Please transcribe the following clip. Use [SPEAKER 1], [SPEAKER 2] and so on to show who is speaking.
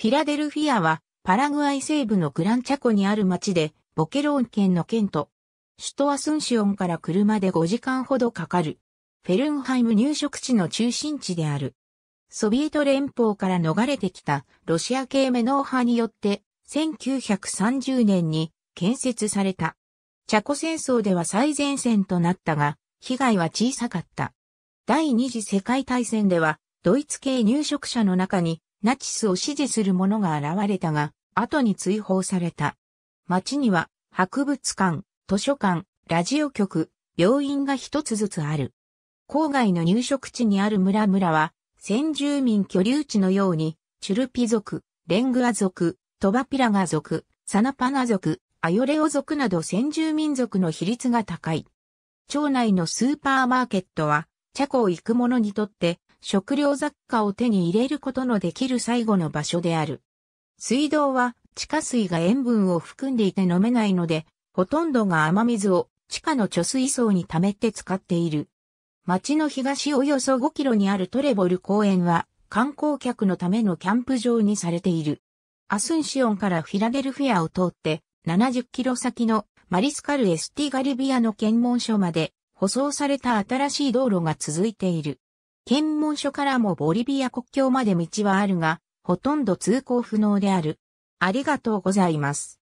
[SPEAKER 1] フィラデルフィアは、パラグ
[SPEAKER 2] アイ西部のグランチャコにある町で、ボケローン県の県都。首都アスンシオンから車で5時間ほどかかる。フェルンハイム入植地の中心地である。ソビエト連邦から逃れてきたロシア系メノー派によって、1930年に建設された。チャコ戦争では最前線となったが、被害は小さかった。第二次世界大戦では、ドイツ系入植者の中にナチスを支持する者が現れたが、後に追放された。町には、博物館、図書館、ラジオ局、病院が一つずつある。郊外の入植地にある村々は、先住民居留地のように、チュルピ族、レングア族、トバピラガ族、サナパナ族、アヨレオ族など先住民族の比率が高い。町内のスーパーマーケットはチャコを行く者にとって食料雑貨を手に入れることのできる最後の場所である。水道は地下水が塩分を含んでいて飲めないので、ほとんどが雨水を地下の貯水槽に溜めて使っている。町の東およそ5キロにあるトレボル公園は観光客のためのキャンプ場にされている。アスンシオンからフィラデルフィアを通って70キロ先のマリスカル・エスティガリビアの検問所まで舗装された新しい道路が続いている。検問所からもボリビア国境まで道はあるが、ほとんど通行不能である。ありが
[SPEAKER 1] とうございます。